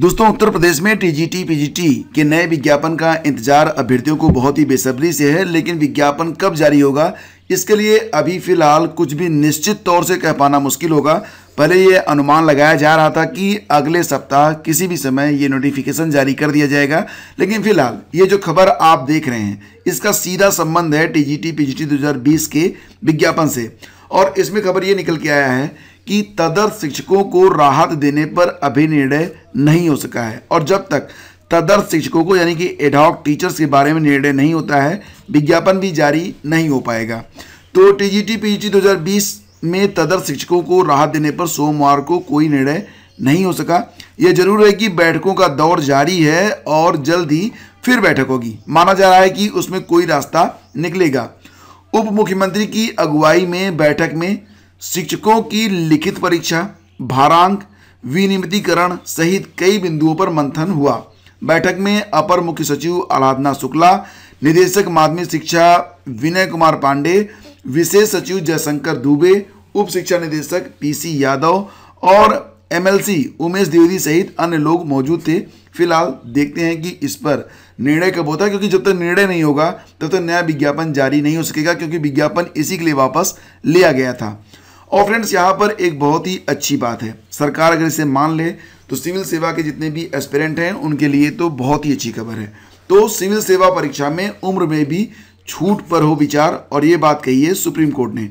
दोस्तों उत्तर प्रदेश में TGT PGT के नए विज्ञापन का इंतजार अभ्यर्थियों को बहुत ही बेसब्री से है लेकिन विज्ञापन कब जारी होगा इसके लिए अभी फिलहाल कुछ भी निश्चित तौर से कह पाना मुश्किल होगा पहले ये अनुमान लगाया जा रहा था कि अगले सप्ताह किसी भी समय ये नोटिफिकेशन जारी कर दिया जाएगा लेकिन फिलहाल ये जो खबर आप देख रहे हैं इसका सीधा संबंध है टी जी के विज्ञापन से और इसमें खबर ये निकल के आया है कि तदर्थ शिक्षकों को राहत देने पर अभी निर्णय नहीं हो सका है और जब तक तदर्थ शिक्षकों को यानी कि एडॉक टीचर्स के बारे में निर्णय नहीं होता है विज्ञापन भी जारी नहीं हो पाएगा तो T G T P G में तदर्थ शिक्षकों को राहत देने पर सोमवार को कोई निर्णय नहीं हो सका यह जरूर है कि बैठकों का दौर जारी है और जल्द ही फिर बैठक होगी माना जा रहा है कि उसमें कोई रास्ता निकलेगा उप मुख्यमंत्री की अगुवाई में बैठक में शिक्षकों की लिखित परीक्षा भारांक विनिमितीकरण सहित कई बिंदुओं पर मंथन हुआ बैठक में अपर मुख्य सचिव आराधना शुक्ला निदेशक माध्यमिक शिक्षा विनय कुमार पांडे विशेष सचिव जयशंकर दुबे उप शिक्षा निदेशक पीसी यादव और एमएलसी उमेश द्विवेदी सहित अन्य लोग मौजूद थे फिलहाल देखते हैं कि इस पर निर्णय कब होता है क्योंकि जब तक तो निर्णय नहीं होगा तब तो तक तो नया विज्ञापन जारी नहीं हो सकेगा क्योंकि विज्ञापन इसी के लिए वापस लिया गया था और फ्रेंड्स यहाँ पर एक बहुत ही अच्छी बात है सरकार अगर इसे मान ले तो सिविल सेवा के जितने भी एस्पिरेंट हैं उनके लिए तो बहुत ही अच्छी खबर है तो सिविल सेवा परीक्षा में उम्र में भी छूट पर हो विचार और ये बात कही है सुप्रीम कोर्ट ने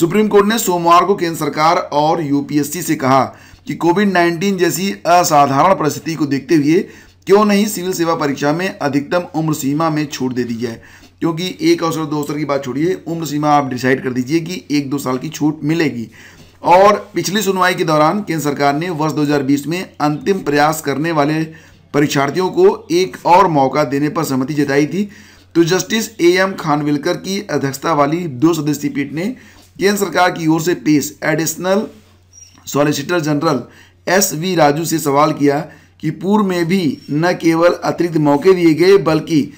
सुप्रीम कोर्ट ने सोमवार को केंद्र सरकार और यूपीएससी से कहा कि कोविड 19 जैसी असाधारण परिस्थिति को देखते हुए क्यों नहीं सिविल सेवा परीक्षा में अधिकतम उम्र सीमा में छूट दे दी जाए क्योंकि एक अवसर दो अवसर की बात छोड़िए उम्र सीमा आप डिसाइड कर दीजिए कि एक दो साल की छूट मिलेगी और पिछली सुनवाई के दौरान केंद्र सरकार ने वर्ष 2020 में अंतिम प्रयास करने वाले परीक्षार्थियों को एक और मौका देने पर सहमति जताई थी तो जस्टिस ए एम खानविलकर की अध्यक्षता वाली दो सदस्यीय पीठ ने केंद्र सरकार की ओर से पेश additional solicitor general S V Raju से सवाल किया कि पूर्व में भी न केवल अतिरिक्त मौके दिए गए बल्कि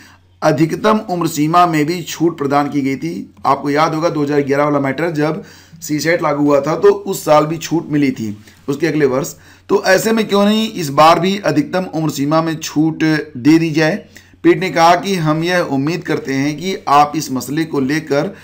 अधिकतम उम्र सीमा में भी छूट प्रदान की गई थी आपको याद होगा 2011 वाला मैटर जब सी सेट लागू हुआ था तो उस साल भी छूट मिली थी उसके अगले वर्ष तो ऐसे में क्यों नहीं इस बार भी अधिकतम उम्र सीमा में छूट दे दी जाए पीठ ने कहा कि हम यह उम्मीद करते हैं कि आप इस मसले को लेकर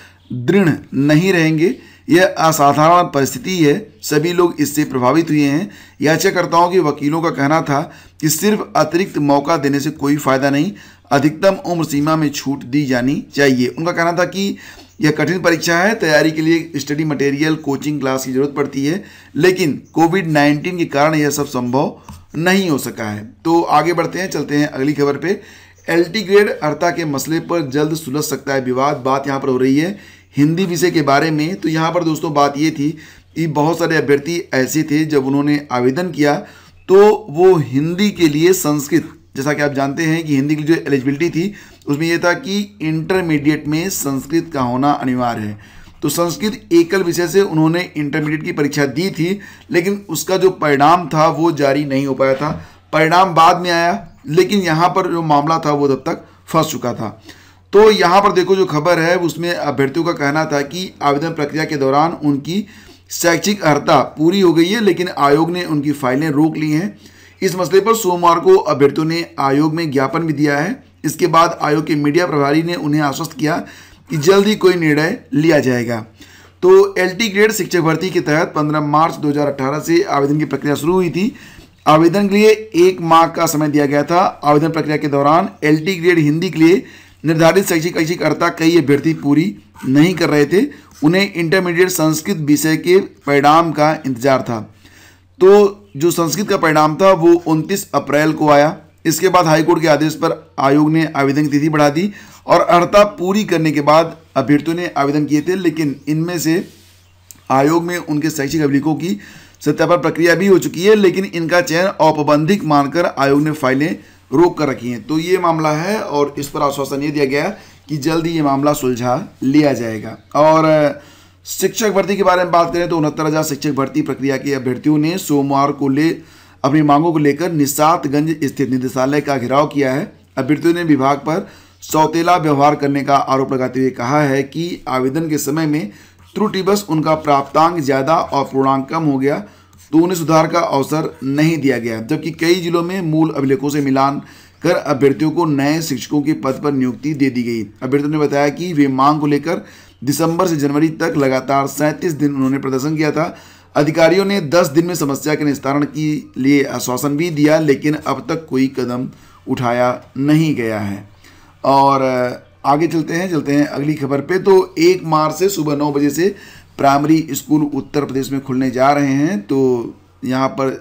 दृढ़ नहीं रहेंगे यह असाधारण परिस्थिति है सभी लोग इससे प्रभावित हुए हैं याचिकाकर्ताओं के वकीलों का कहना था कि सिर्फ अतिरिक्त मौका देने से कोई फायदा नहीं अधिकतम उम्र सीमा में छूट दी जानी चाहिए उनका कहना था कि यह कठिन परीक्षा है तैयारी के लिए स्टडी मटेरियल कोचिंग क्लास की जरूरत पड़ती है लेकिन कोविड नाइन्टीन के कारण यह सब संभव नहीं हो सका है तो आगे बढ़ते हैं चलते हैं अगली खबर पे एल्टी ग्रेड अर्था के मसले पर जल्द सुलझ सकता है विवाद बात यहाँ पर हो रही है हिंदी विषय के बारे में तो यहाँ पर दोस्तों बात ये थी कि बहुत सारे अभ्यर्थी ऐसे थे जब उन्होंने आवेदन किया तो वो हिंदी के लिए संस्कृत जैसा कि आप जानते हैं कि हिंदी की जो एलिजिबिलिटी थी उसमें यह था कि इंटरमीडिएट में संस्कृत का होना अनिवार्य है तो संस्कृत एकल विषय से उन्होंने इंटरमीडिएट की परीक्षा दी थी लेकिन उसका जो परिणाम था वो जारी नहीं हो पाया था परिणाम बाद में आया लेकिन यहाँ पर जो मामला था वो तब तक फंस चुका था तो यहाँ पर देखो जो खबर है उसमें अभ्यर्थियों का कहना था कि आवेदन प्रक्रिया के दौरान उनकी शैक्षिक अर्हता पूरी हो गई है लेकिन आयोग ने उनकी फाइलें रोक ली हैं इस मसले पर सोमवार को अभ्यर्थियों ने आयोग में ज्ञापन भी दिया है इसके बाद आयोग के मीडिया प्रभारी ने उन्हें आश्वस्त किया कि जल्द ही कोई निर्णय लिया जाएगा तो एल ग्रेड शिक्षक भर्ती के तहत 15 मार्च 2018 से आवेदन की प्रक्रिया शुरू हुई थी आवेदन के लिए एक माह का समय दिया गया था आवेदन प्रक्रिया के दौरान एल ग्रेड हिंदी के लिए निर्धारित शैक्षिक ऐच्छिकर्ता कई अभ्यर्थी पूरी नहीं कर रहे थे उन्हें इंटरमीडिएट संस्कृत विषय के परिणाम का इंतजार था तो जो संस्कृत का परिणाम था वो 29 अप्रैल को आया इसके बाद हाईकोर्ट के आदेश पर आयोग ने आवेदन की तिथि बढ़ा दी और अर्हता पूरी करने के बाद अभ्यर्थियों ने आवेदन किए थे लेकिन इनमें से आयोग में उनके शैक्षिक अभिलेखों की सत्यापन प्रक्रिया भी हो चुकी है लेकिन इनका चयन औपबंधिक मानकर आयोग ने फाइलें रोक कर रखी हैं तो ये मामला है और इस पर आश्वासन ये दिया गया कि जल्द ही ये मामला सुलझा लिया जाएगा और शिक्षक भर्ती के बारे में बात करें तो उनहत्तर हजार शिक्षक भर्ती प्रक्रिया के अभ्यर्थियों ने सोमवार को ले अपनी मांगों को लेकर निषादगंज स्थित निदेशालय का घेराव किया है अभ्यर्थियों ने विभाग पर सौतेला व्यवहार करने का आरोप लगाते हुए कहा है कि आवेदन के समय में त्रुटिवश उनका प्राप्तांक ज़्यादा और पूर्णांक कम हो गया तो उन्हें सुधार का अवसर नहीं दिया गया जबकि कई जिलों में मूल अभिलेखों से मिलान कर अभ्यर्थियों को नए शिक्षकों के पद पर नियुक्ति दे दी गई अभ्यर्थियों ने बताया कि वे मांग को लेकर दिसंबर से जनवरी तक लगातार सैंतीस दिन उन्होंने प्रदर्शन किया था अधिकारियों ने 10 दिन में समस्या के निस्तारण के लिए आश्वासन भी दिया लेकिन अब तक कोई कदम उठाया नहीं गया है और आगे चलते हैं चलते हैं अगली खबर पे तो एक मार्च से सुबह नौ बजे से प्राइमरी स्कूल उत्तर प्रदेश में खुलने जा रहे हैं तो यहाँ पर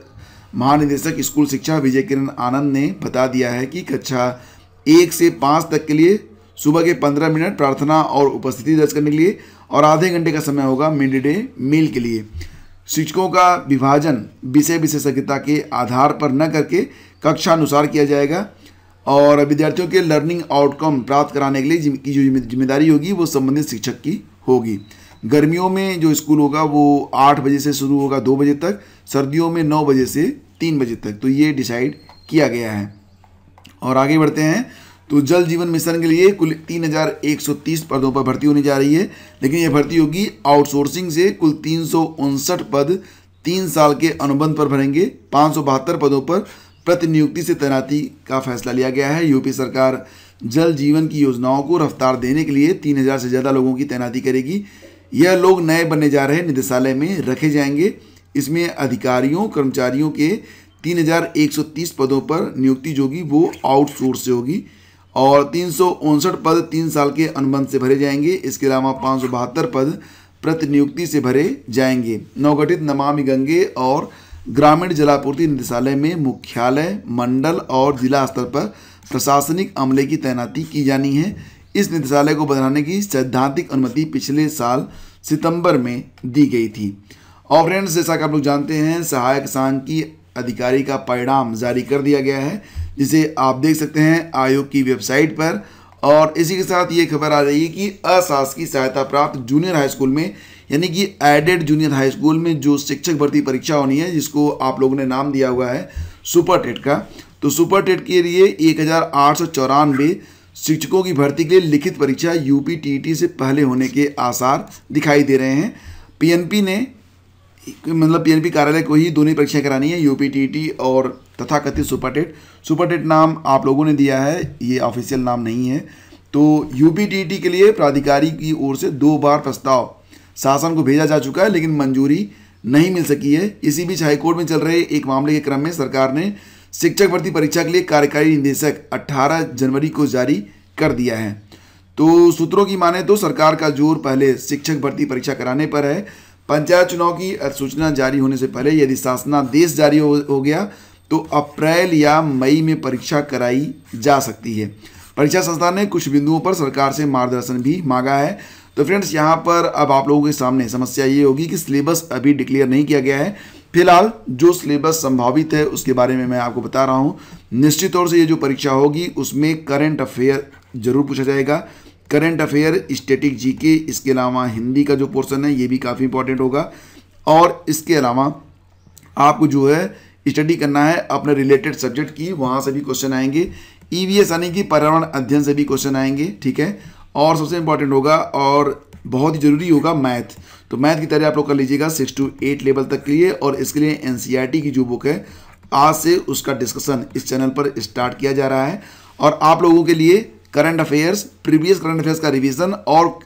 महानिदेशक स्कूल शिक्षा विजय किरण आनंद ने बता दिया है कि कक्षा एक से पाँच तक के लिए सुबह के पंद्रह मिनट प्रार्थना और उपस्थिति दर्ज करने के लिए और आधे घंटे का समय होगा मिड डे मील के लिए शिक्षकों का विभाजन विषय विशेषज्ञता के आधार पर न करके कक्षा अनुसार किया जाएगा और विद्यार्थियों के लर्निंग आउटकम प्राप्त कराने के लिए की जो जिम्मेदारी होगी वो संबंधित शिक्षक की होगी गर्मियों में जो स्कूल होगा वो आठ बजे से शुरू होगा दो बजे तक सर्दियों में नौ बजे से तीन बजे तक तो ये डिसाइड किया गया है और आगे बढ़ते हैं तो जल जीवन मिशन के लिए कुल तीन हज़ार एक सौ तीस पदों पर भर्ती होने जा रही है लेकिन यह भर्ती होगी आउटसोर्सिंग से कुल तीन सौ उनसठ पद तीन साल के अनुबंध पर भरेंगे पाँच सौ बहत्तर पदों पर प्रतिनियुक्ति से तैनाती का फैसला लिया गया है यूपी सरकार जल जीवन की योजनाओं को रफ्तार देने के लिए तीन हज़ार से ज़्यादा लोगों की तैनाती करेगी यह लोग नए बनने जा रहे निदेशालय में रखे जाएंगे इसमें अधिकारियों कर्मचारियों के 3130 पदों पर नियुक्ति जो होगी वो आउटसोर्स से होगी और तीन पद तीन साल के अनुबंध से भरे जाएंगे इसके अलावा पाँच पद प्रतिनियुक्ति से भरे जाएंगे नवगठित नमामि गंगे और ग्रामीण जलापूर्ति निदेशालय में मुख्यालय मंडल और जिला स्तर पर प्रशासनिक अमले की तैनाती की जानी है इस निदेशालय को बनाने की सैद्धांतिक अनुमति पिछले साल सितंबर में दी गई थी और फ्रेंड्स जैसा कि आप लोग जानते हैं सहायक की अधिकारी का परिणाम जारी कर दिया गया है जिसे आप देख सकते हैं आयोग की वेबसाइट पर और इसी के साथ ये खबर आ रही है कि अशासकीय सहायता प्राप्त जूनियर हाई स्कूल में यानी कि एडेड जूनियर हाई स्कूल में जो शिक्षक भर्ती परीक्षा होनी है जिसको आप लोगों ने नाम दिया हुआ है सुपर टेट का तो सुपर टेट के लिए एक शिक्षकों की भर्ती के लिए लिखित परीक्षा यूपी टीईटी से पहले होने के आसार दिखाई दे रहे हैं पीएनपी ने मतलब पीएनपी कार्यालय को ही दोनों परीक्षाएं करानी है यूपी और तथाकथित सुपरटेट सुपरटेट नाम आप लोगों ने दिया है ये ऑफिशियल नाम नहीं है तो यूपीटीटी के लिए प्राधिकारी की ओर से दो बार प्रस्ताव शासन को भेजा जा चुका है लेकिन मंजूरी नहीं मिल सकी है इसी बीच हाईकोर्ट में चल रहे एक मामले के क्रम में सरकार ने शिक्षक भर्ती परीक्षा के लिए कार्यकारी निदेशक 18 जनवरी को जारी कर दिया है तो सूत्रों की माने तो सरकार का जोर पहले शिक्षक भर्ती परीक्षा कराने पर है पंचायत चुनाव की अधिसूचना जारी होने से पहले यदि शासनादेश जारी हो, हो गया तो अप्रैल या मई में परीक्षा कराई जा सकती है परीक्षा संस्थान ने कुछ बिंदुओं पर सरकार से मार्गदर्शन भी मांगा है तो फ्रेंड्स यहाँ पर अब आप लोगों के सामने समस्या ये होगी कि सिलेबस अभी डिक्लेयर नहीं किया गया है फिलहाल जो सिलेबस संभावित है उसके बारे में मैं आपको बता रहा हूँ निश्चित तौर से ये जो परीक्षा होगी उसमें करंट अफेयर जरूर पूछा जाएगा करंट अफेयर स्टेटिक जीके इसके अलावा हिंदी का जो पोर्सन है ये भी काफ़ी इंपॉर्टेंट होगा और इसके अलावा आपको जो है स्टडी करना है अपने रिलेटेड सब्जेक्ट की वहाँ से भी क्वेश्चन आएंगे ई वी एस यानी कि पर्यावरण अध्ययन से भी क्वेश्चन आएंगे ठीक है और सबसे इंपॉर्टेंट होगा और बहुत ही जरूरी होगा मैथ तो मैथ की तैयारी आप लोग कर लीजिएगा सिक्स टू एट लेवल तक के लिए और इसके लिए एन e की जो बुक है आज से उसका डिस्कशन इस चैनल पर स्टार्ट किया जा रहा है और आप लोगों के लिए current affairs previous current affairs का रिवीजन और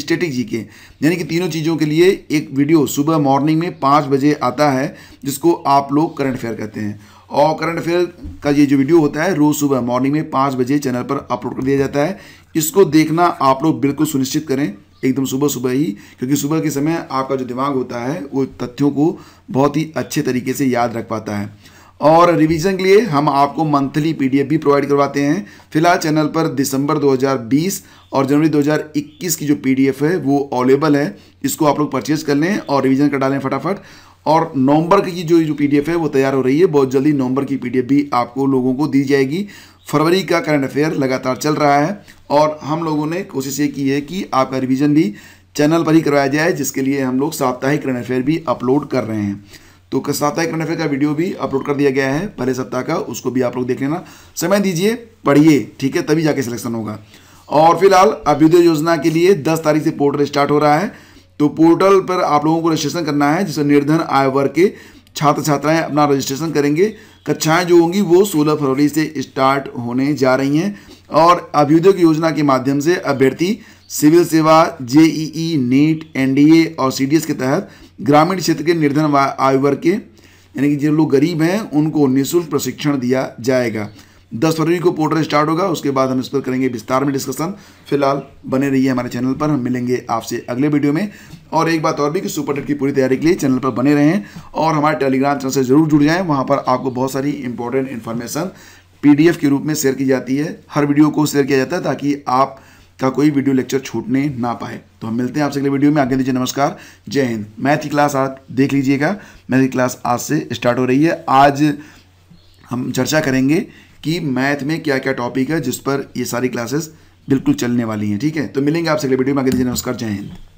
स्टेटिक जीके यानी कि तीनों चीज़ों के लिए एक वीडियो सुबह मॉर्निंग में पाँच बजे आता है जिसको आप लोग करंट अफेयर कहते हैं और करंट अफेयर का ये जो वीडियो होता है रोज़ सुबह मॉर्निंग में पाँच बजे चैनल पर अपलोड कर दिया जाता है इसको देखना आप लोग बिल्कुल सुनिश्चित करें एकदम सुबह सुबह ही क्योंकि सुबह के समय आपका जो दिमाग होता है वो तथ्यों को बहुत ही अच्छे तरीके से याद रख पाता है और रिवीजन के लिए हम आपको मंथली पीडीएफ भी प्रोवाइड करवाते हैं फिलहाल चैनल पर दिसंबर 2020 और जनवरी 2021 की जो पीडीएफ है वो अवेलेबल है इसको आप लोग परचेज कर लें और रिवीजन कर डालें फटाफट और नवंबर की जो जो पीडीएफ है वो तैयार हो रही है बहुत जल्दी नवंबर की पीडीएफ भी आपको लोगों को दी जाएगी फरवरी का करंट अफेयर लगातार चल रहा है और हम लोगों ने कोशिश ये की है कि आपका रिविज़न भी चैनल पर ही करवाया जाए जिसके लिए हम लोग साप्ताहिक करंट अफेयर भी अपलोड कर रहे हैं तो करंट नफे का वीडियो भी अपलोड कर दिया गया है पहले सप्ताह का उसको भी आप लोग देख लेना समय दीजिए पढ़िए ठीक है तभी जाके सिलेक्शन होगा और फिलहाल अभ्युदय योजना के लिए दस तारीख से पोर्टल स्टार्ट हो रहा है तो पोर्टल पर आप लोगों को रजिस्ट्रेशन करना है जिसमें निर्धन आय वर्ग के छात्र छात्राएं अपना रजिस्ट्रेशन करेंगे कक्षाएं जो होंगी वो 16 फरवरी से स्टार्ट होने जा रही हैं और अभ्युदय की योजना के माध्यम से अभ्यर्थी सिविल सेवा जेईई नीट एनडीए और सीडीएस के तहत ग्रामीण क्षेत्र के निर्धन आयु वर्ग के यानी कि जो लोग गरीब हैं उनको निःशुल्क प्रशिक्षण दिया जाएगा दस फरवरी को पोर्टल स्टार्ट होगा उसके बाद हम इस पर करेंगे विस्तार में डिस्कशन फिलहाल बने रहिए हमारे चैनल पर हम मिलेंगे आपसे अगले वीडियो में और एक बात और भी कि सुपर टेट की पूरी तैयारी के लिए चैनल पर बने रहें और हमारे टेलीग्राम चैनल से जरूर जुड़ जाएं वहाँ पर आपको बहुत सारी इंपॉर्टेंट इन्फॉर्मेशन पी के रूप में शेयर की जाती है हर वीडियो को शेयर किया जाता है ताकि आप का कोई वीडियो लेक्चर छूटने ना पाए तो हम मिलते हैं आपसे अगले वीडियो में आगे दीजिए नमस्कार जय हिंद मैथ की क्लास आज देख लीजिएगा मैथ की क्लास आज से स्टार्ट हो रही है आज हम चर्चा करेंगे कि मैथ में क्या क्या टॉपिक है जिस पर ये सारी क्लासेस बिल्कुल चलने वाली हैं ठीक है तो मिलेंगे आपसे अगले वीडियो में आगे दीजिए नमस्कार जय हिंद